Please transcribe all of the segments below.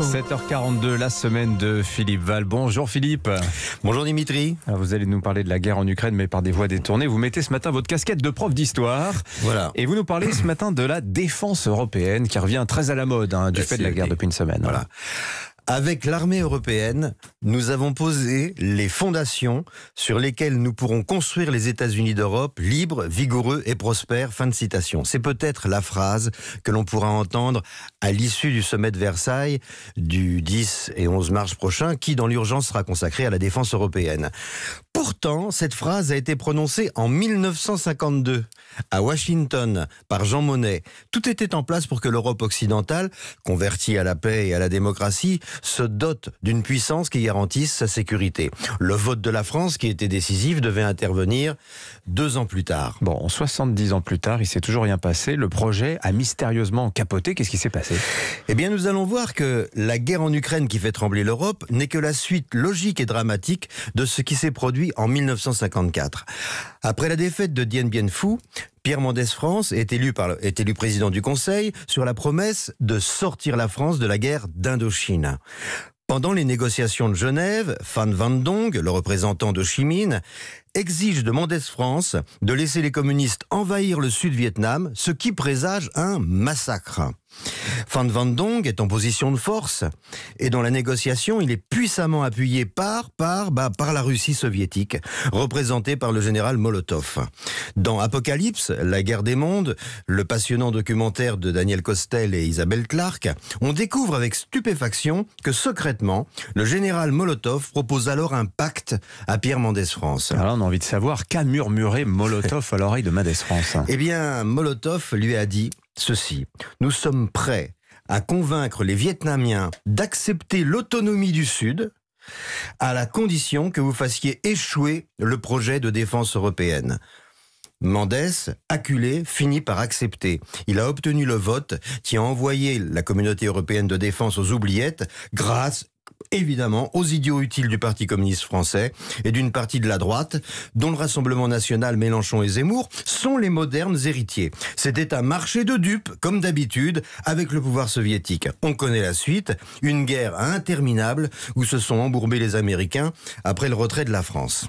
7h42, la semaine de Philippe Val. Bonjour Philippe. Bonjour Dimitri. vous allez nous parler de la guerre en Ukraine, mais par des voies détournées. Vous mettez ce matin votre casquette de prof d'histoire. Voilà. Et vous nous parlez ce matin de la défense européenne qui revient très à la mode hein, du bah, fait de la guerre depuis une semaine. Voilà. Avec l'armée européenne, nous avons posé les fondations sur lesquelles nous pourrons construire les États-Unis d'Europe libres, vigoureux et prospères. Fin de citation. C'est peut-être la phrase que l'on pourra entendre à l'issue du sommet de Versailles du 10 et 11 mars prochain, qui dans l'urgence sera consacrée à la défense européenne. Pourtant, cette phrase a été prononcée en 1952 à Washington par Jean Monnet. Tout était en place pour que l'Europe occidentale, convertie à la paix et à la démocratie, se dote d'une puissance qui garantisse sa sécurité. Le vote de la France, qui était décisif, devait intervenir deux ans plus tard. Bon, 70 ans plus tard, il s'est toujours rien passé. Le projet a mystérieusement capoté. Qu'est-ce qui s'est passé Eh bien, nous allons voir que la guerre en Ukraine qui fait trembler l'Europe n'est que la suite logique et dramatique de ce qui s'est produit en 1954. Après la défaite de Dien Bien Phu, Pierre Mendès France est élu, par élu président du Conseil sur la promesse de sortir la France de la guerre d'Indochine. Pendant les négociations de Genève, Fan Van Dong, le représentant de Chimine, exige de Mendes France de laisser les communistes envahir le Sud-Vietnam, ce qui présage un massacre. Van Van Dong est en position de force et dans la négociation, il est puissamment appuyé par, par, bah, par la Russie soviétique, représentée par le général Molotov. Dans Apocalypse, la guerre des mondes, le passionnant documentaire de Daniel Costel et Isabelle Clark, on découvre avec stupéfaction que secrètement, le général Molotov propose alors un pacte à Pierre Mendes France envie de savoir qu'a murmuré Molotov à l'oreille de Mendes France Eh bien, Molotov lui a dit ceci Nous sommes prêts à convaincre les Vietnamiens d'accepter l'autonomie du Sud à la condition que vous fassiez échouer le projet de défense européenne. Mendes, acculé, finit par accepter. Il a obtenu le vote qui a envoyé la communauté européenne de défense aux oubliettes grâce évidemment aux idiots utiles du Parti communiste français et d'une partie de la droite, dont le Rassemblement national, Mélenchon et Zemmour, sont les modernes héritiers. C'était un marché de dupes, comme d'habitude, avec le pouvoir soviétique. On connaît la suite, une guerre interminable où se sont embourbés les Américains après le retrait de la France.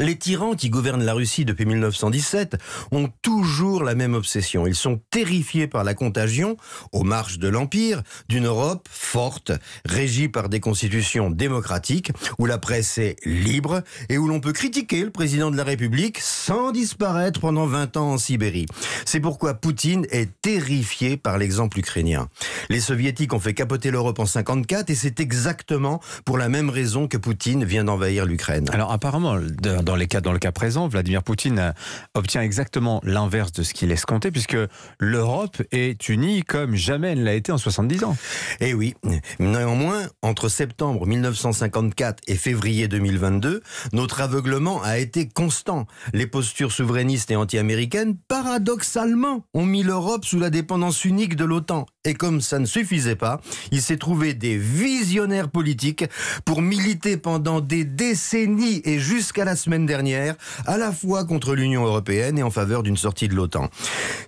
Les tyrans qui gouvernent la Russie depuis 1917 ont toujours la même obsession. Ils sont terrifiés par la contagion, aux marges de l'Empire, d'une Europe forte, régie par des constitutions démocratiques, où la presse est libre et où l'on peut critiquer le président de la République sans disparaître pendant 20 ans en Sibérie. C'est pourquoi Poutine est terrifié par l'exemple ukrainien. Les soviétiques ont fait capoter l'Europe en 54 et c'est exactement pour la même raison que Poutine vient d'envahir l'Ukraine. Alors apparemment, de dans, le cas présent, Vladimir Poutine euh, obtient exactement l'inverse de ce qu'il compter, puisque l'Europe est unie comme jamais elle l'a été en 70 ans. Eh oui. Néanmoins, entre septembre 1954 et février 2022, notre aveuglement a été constant. Les postures souverainistes et anti-américaines, paradoxalement, ont mis l'Europe sous la dépendance unique de l'OTAN. Et comme ça ne suffisait pas, il s'est trouvé des visionnaires politiques pour militer pendant des décennies et jusqu'à la semaine dernière, à la fois contre l'Union européenne et en faveur d'une sortie de l'OTAN.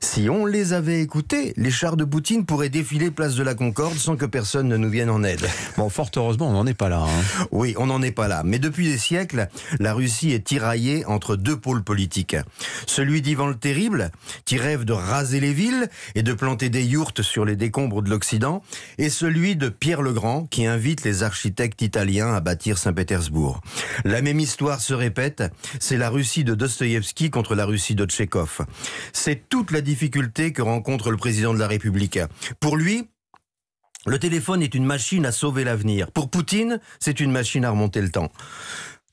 Si on les avait écoutés, les chars de Poutine pourraient défiler place de la Concorde sans que personne ne nous vienne en aide. Bon, fort heureusement, on n'en est pas là. Hein. Oui, on n'en est pas là. Mais depuis des siècles, la Russie est tiraillée entre deux pôles politiques. Celui d'Ivan le Terrible, qui rêve de raser les villes et de planter des yourtes sur les combres de l'Occident, et celui de Pierre le Grand, qui invite les architectes italiens à bâtir Saint-Pétersbourg. La même histoire se répète, c'est la Russie de Dostoïevski contre la Russie de Tchekhov C'est toute la difficulté que rencontre le président de la République. Pour lui, le téléphone est une machine à sauver l'avenir. Pour Poutine, c'est une machine à remonter le temps.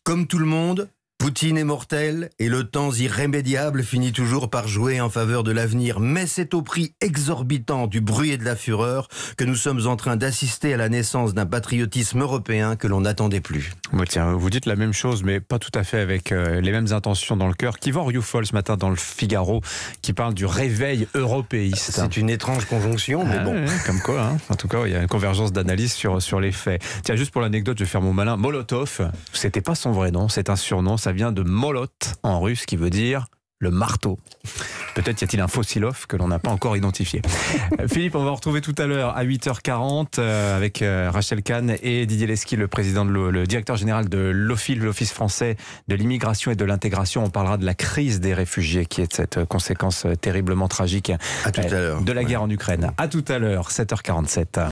Comme tout le monde, Poutine est mortel et le temps irrémédiable finit toujours par jouer en faveur de l'avenir. Mais c'est au prix exorbitant du bruit et de la fureur que nous sommes en train d'assister à la naissance d'un patriotisme européen que l'on n'attendait plus. moi tiens, vous dites la même chose, mais pas tout à fait avec euh, les mêmes intentions dans le cœur. Kivor Rioufol ce matin dans le Figaro qui parle du réveil européiste. C'est une étrange conjonction, mais ah, bon. comme quoi, hein. en tout cas, il y a une convergence d'analyse sur, sur les faits. Tiens, juste pour l'anecdote, je vais faire mon malin. Molotov, c'était pas son vrai nom, c'est un surnom. Ça vient de molot en russe qui veut dire le marteau. Peut-être y a-t-il un fossilof que l'on n'a pas encore identifié. Euh, Philippe, on va retrouver tout à l'heure à 8h40 euh, avec euh, Rachel Kahn et Didier Lesky, le président le directeur général de l'Office français de l'immigration et de l'intégration. On parlera de la crise des réfugiés qui est cette conséquence terriblement tragique de la guerre en Ukraine. À tout à l'heure, 7h47.